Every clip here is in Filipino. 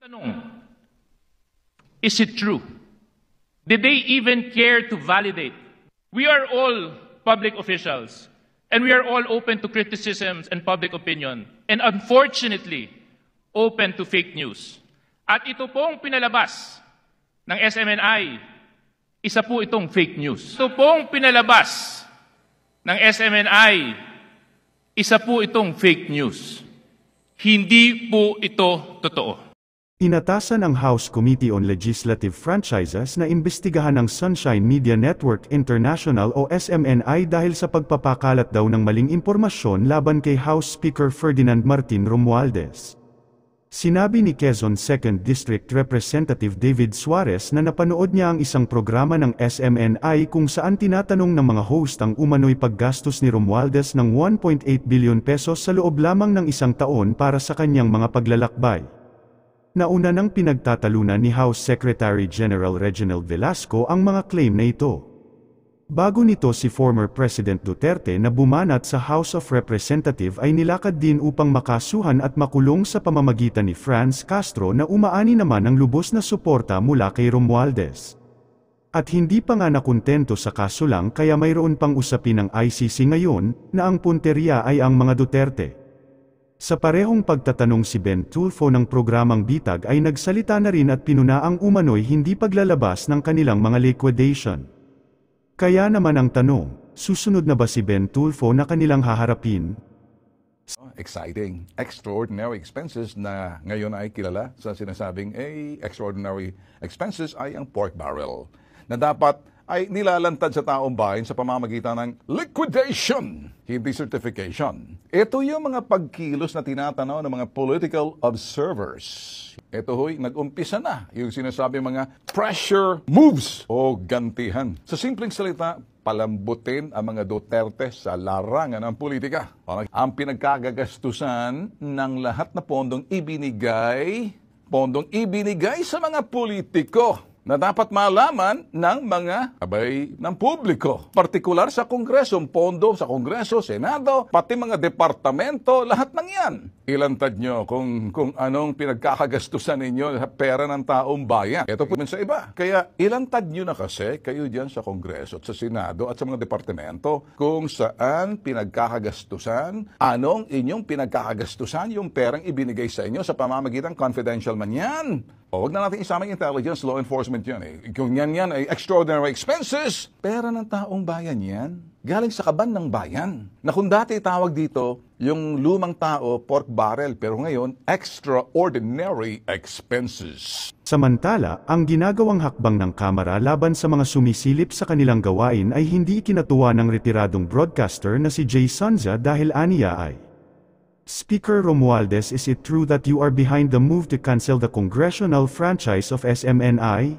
Tanong, is it true? Did they even care to validate? We are all public officials, and we are all open to criticisms and public opinion, and unfortunately, open to fake news. At ito pong pinalabas ng SMNI, isa po itong fake news. Ito pong pinalabas ng SMNI, isa po itong fake news. Hindi po ito totoo. Inatasan ang House Committee on Legislative Franchises na imbestigahan ng Sunshine Media Network International o SMNI dahil sa pagpapakalat daw ng maling impormasyon laban kay House Speaker Ferdinand Martin Romualdez. Sinabi ni Quezon 2nd District Representative David Suarez na napanood niya ang isang programa ng SMNI kung saan tinatanong ng mga host ang umano'y paggastos ni Romualdez ng 1.8 bilyon pesos sa loob lamang ng isang taon para sa kanyang mga paglalakbay. Nauna nang pinagtatalunan ni House Secretary General Reginald Velasco ang mga claim na ito. Bago nito si former President Duterte na bumanat sa House of Representative ay nilakad din upang makasuhan at makulong sa pamamagitan ni Franz Castro na umaani naman ng lubos na suporta mula kay Romualdez. At hindi pa nga nakontento sa kaso lang kaya mayroon pang usapin ng ICC ngayon na ang punteriya ay ang mga Duterte. Sa parehong pagtatanong si Ben Tulfo ng programang Bitag ay nagsalita na rin at pinuna ang umano'y hindi paglalabas ng kanilang mga liquidation. Kaya naman ang tanong, susunod na ba si Ben Tulfo na kanilang haharapin? Exciting, extraordinary expenses na ngayon ay kilala sa sinasabing eh, extraordinary expenses ay ang pork barrel na dapat ay nilalantad sa taong bayan sa pamamagitan ng liquidation, hindi certification. Ito yung mga pagkilos na tinatanaw ng mga political observers. Ito ho'y nag-umpisa na yung sinasabi mga pressure moves o gantihan. Sa simpleng salita, palambutin ang mga Duterte sa larangan ng politika. Ang pinagkagagastusan ng lahat na pondong ibinigay, pondong ibinigay sa mga politiko na dapat malaman ng mga abay ng publiko. Partikular sa Kongreso, pondo sa Kongreso, Senado, pati mga departamento, lahat ng yan. Ilantad nyo kung, kung anong pinagkakagastusan ninyo sa pera ng taong bayan. Ito po sa iba. Kaya ilantad nyo na kasi kayo dyan sa Kongreso at sa Senado at sa mga departamento kung saan pinagkakagastusan, anong inyong pinagkakagastusan yung perang ibinigay sa inyo sa pamamagitan confidential man yan. O, wag na natin isama yung intelligence, law enforcement yan eh. Kung yan yan ay extraordinary expenses, pera ng taong bayan yan. Galing sa kaban ng bayan. Na kung dati tawag dito, yung lumang tao, pork barrel, pero ngayon, extraordinary expenses. Samantala, ang ginagawang hakbang ng kamera laban sa mga sumisilip sa kanilang gawain ay hindi ikinatuwa ng retiradong broadcaster na si Jay Sonza dahil aniya ay Speaker Romualdez is it true that you are behind the move to cancel the congressional franchise of SMNI?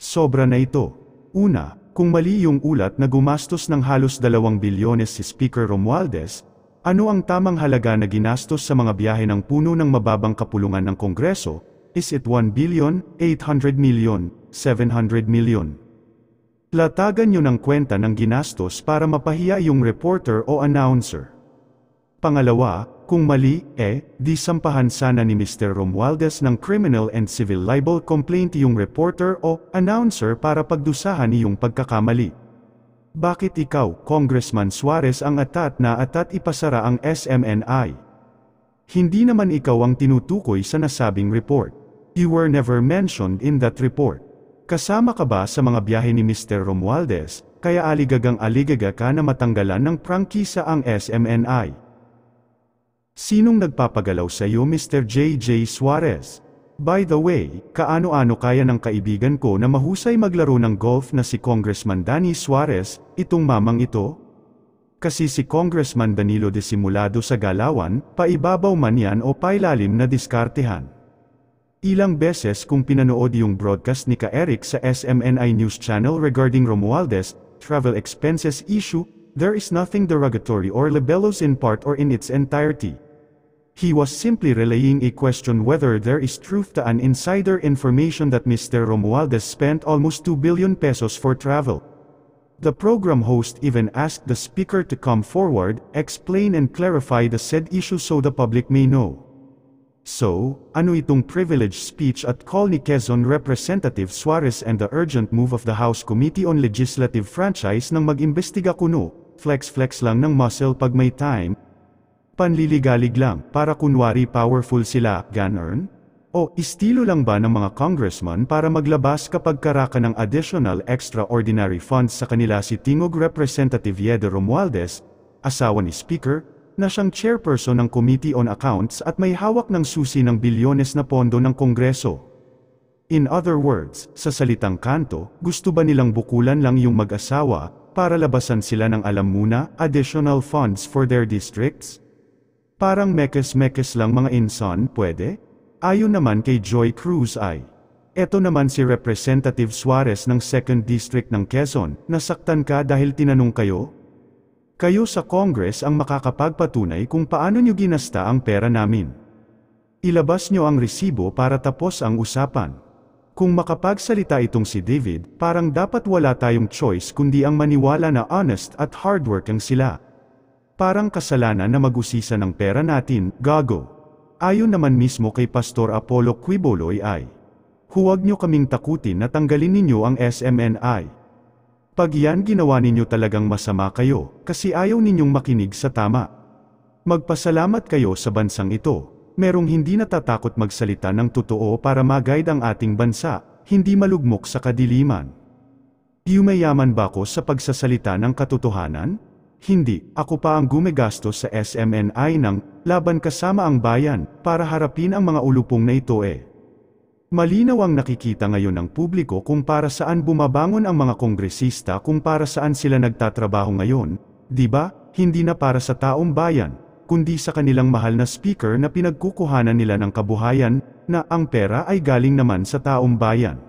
Sobra na ito. Una, kung mali yung ulat na gumastos ng halos 2 bilyones si Speaker Romualdez, ano ang tamang halaga na ginastos sa mga biyahe ng puno ng mababang kapulungan ng Kongreso? Is it 1 billion, 800 million, 700 million? Latagan nyo ng kwenta ng ginastos para mapahiya yung reporter o announcer. Pangalawa, kung mali, eh, di sampahan sana ni Mr. Romualdez ng criminal and civil libel complaint yung reporter o announcer para pagdusahan yung pagkakamali. Bakit ikaw, Congressman Suarez ang atat na atat ipasara ang SMNI? Hindi naman ikaw ang tinutukoy sa nasabing report. You were never mentioned in that report. Kasama ka ba sa mga biyahe ni Mr. Romualdez, kaya aligagang aligaga ka na matanggalan ng prangkisa ang SMNI? Sinong nagpapagalaw sa iyo Mr. JJ Suarez? By the way, kaano-ano kaya ng kaibigan ko na mahusay maglaro ng golf na si Congressman Danny Suarez, itong mamang ito? Kasi si Congressman Danilo de Simulado sa galawan, paibabaw man yan o pailalim na diskartehan. Ilang beses kung pinanood yung broadcast ni ka Eric sa SMNI News Channel regarding Romualdez, travel expenses issue, there is nothing derogatory or libellos in part or in its entirety. He was simply relaying a question whether there is truth to an insider information that Mr. Romualdez spent almost 2 billion pesos for travel. The program host even asked the speaker to come forward, explain and clarify the said issue so the public may know. So, ano itong privileged speech at call ni Quezon Representative Suarez and the urgent move of the House Committee on Legislative Franchise ng mag-imbestiga kuno, flex-flex lang ng muscle pag may time, Panliligalig lang, para kunwari powerful sila, ganern? O, estilo lang ba ng mga congressman para maglabas kapag karaka ng additional extraordinary funds sa kanila si Tingog Representative Yedo Romualdez, asawa ni Speaker, na siyang chairperson ng Committee on Accounts at may hawak ng susi ng bilyones na pondo ng Kongreso. In other words, sa salitang kanto, gusto ba nilang bukulan lang yung mag-asawa, para labasan sila ng alam muna, additional funds for their districts? Parang mekes-mekes lang mga insan, pwede? Ayon naman kay Joy Cruz ay, Eto naman si Representative Suarez ng 2nd District ng Quezon, nasaktan ka dahil tinanong kayo? Kayo sa Congress ang makakapagpatunay kung paano nyo ginasta ang pera namin. Ilabas nyo ang resibo para tapos ang usapan. Kung makapagsalita itong si David, parang dapat wala tayong choice kundi ang maniwala na honest at hardworking sila. Parang kasalanan na magusisa ng pera natin, gago. Ayon naman mismo kay Pastor Apollo Quiboloy ay, Huwag nyo kaming takutin na tanggalin ninyo ang SMNI. Pag yan ginawa ninyo talagang masama kayo, kasi ayaw ninyong makinig sa tama. Magpasalamat kayo sa bansang ito, merong hindi natatakot magsalita ng totoo para mag-guide ang ating bansa, hindi malugmok sa kadiliman. Yumayaman ba ako sa pagsasalita ng katotohanan? Hindi, ako pa ang gumegasto sa SMNI ng laban kasama ang bayan para harapin ang mga ulupong na ito eh. Malinaw ang nakikita ngayon ng publiko kung para saan bumabangon ang mga kongresista kung para saan sila nagtatrabaho ngayon, di ba? Hindi na para sa taong bayan, kundi sa kanilang mahal na speaker na pinagkukuhanan nila ng kabuhayan, na ang pera ay galing naman sa taong bayan.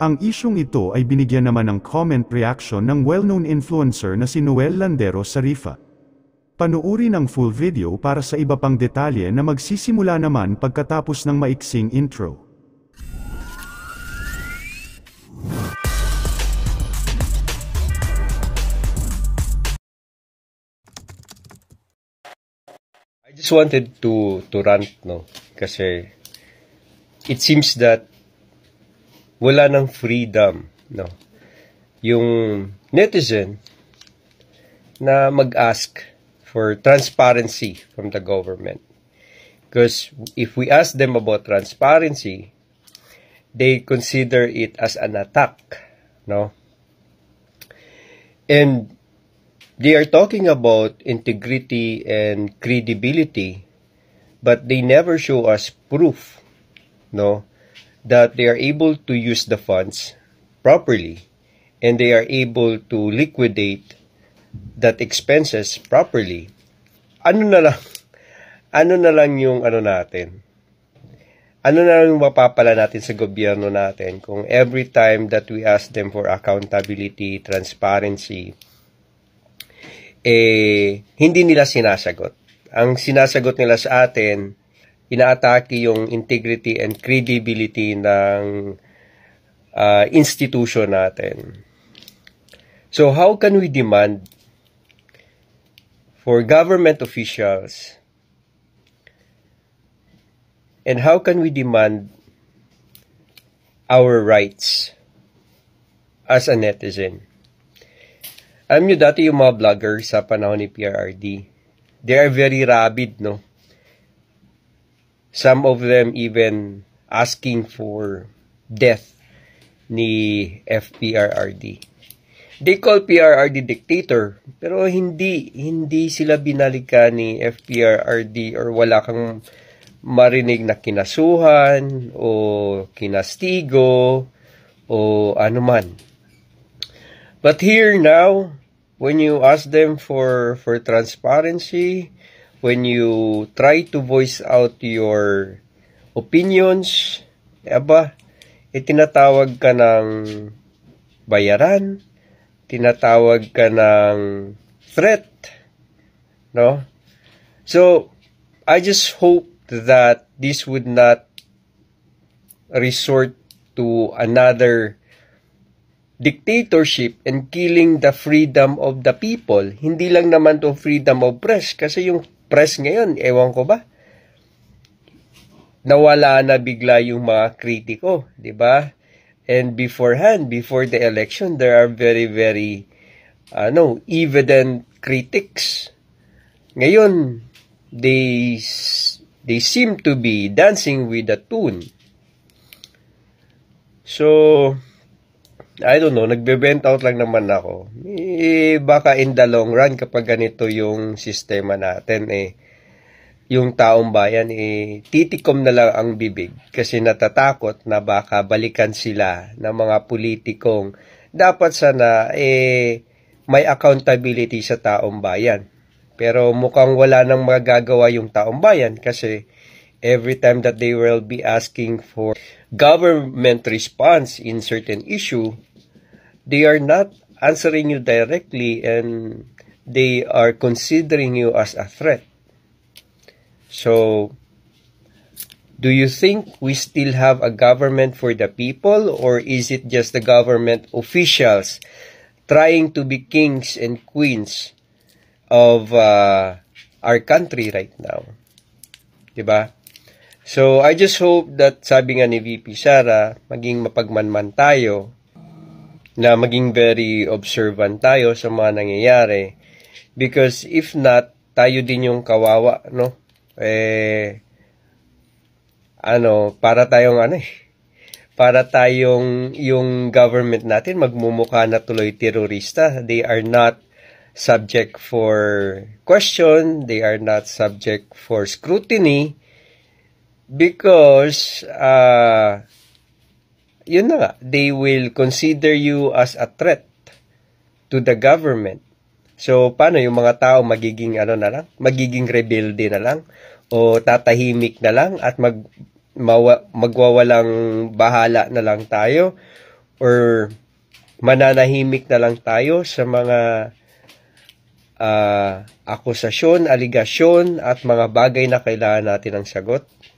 Ang isyong ito ay binigyan naman ng comment reaction ng well-known influencer na si Noel Landero Sarifa. Panuuri ang full video para sa iba pang detalye na magsisimula naman pagkatapos ng maiksing intro. I just wanted to to rant no kasi it seems that wala ng freedom, no? Yung netizen na mag-ask for transparency from the government. Because if we ask them about transparency, they consider it as an attack, no? And they are talking about integrity and credibility, but they never show us proof, no? that they are able to use the funds properly and they are able to liquidate that expenses properly. Ano na lang, ano na lang yung ano natin? Ano na lang yung mapapala natin sa gobyerno natin kung every time that we ask them for accountability, transparency, eh, hindi nila sinasagot. Ang sinasagot nila sa atin, inaatake yung integrity and credibility ng uh, institution natin. So how can we demand for government officials and how can we demand our rights as a netizen? Alam nyo dati yung mga vlogger sa panahon ni PRRD, they are very rabid, no? Some of them even asking for death ni FPRRD. They call PRRD dictator, pero hindi hindi sila binalika ni FPRRD or wala kang marinig na kinasuhan o kinastigo o anuman. But here now, when you ask them for for transparency, when you try to voice out your opinions, eh, aba, eh, tinatawag ka ng bayaran, tinatawag ka ng threat, no? So, I just hope that this would not resort to another dictatorship and killing the freedom of the people. Hindi lang naman to freedom of press kasi yung press ngayon, ewan ko ba, nawala na bigla yung mga kritiko, di ba? And beforehand, before the election, there are very, very, ano, evident critics. Ngayon, they, they seem to be dancing with the tune. So, I don't know, nagbe-vent out lang naman ako. Eh, baka in the long run kapag ganito yung sistema natin eh yung taong bayan eh titikom na lang ang bibig kasi natatakot na baka balikan sila ng mga politikong dapat sana eh may accountability sa taong bayan. Pero mukhang wala nang magagawa yung taong bayan kasi every time that they will be asking for government response in certain issue, they are not answering you directly and they are considering you as a threat. So, do you think we still have a government for the people or is it just the government officials trying to be kings and queens of uh, our country right now? Diba? So, I just hope that sabi nga ni VP Sara, maging mapagmanman tayo na maging very observant tayo sa mga nangyayari. Because if not, tayo din yung kawawa, no? Eh, ano, para tayong ano eh, para tayong yung government natin magmumukha na tuloy terorista. They are not subject for question, they are not subject for scrutiny because uh, yun na nga, they will consider you as a threat to the government. So, paano yung mga tao magiging, ano na lang, magiging rebelde na lang, o tatahimik na lang, at mag, mawa, magwawalang bahala na lang tayo, or mananahimik na lang tayo sa mga uh, akusasyon, aligasyon, at mga bagay na kailangan natin ng sagot.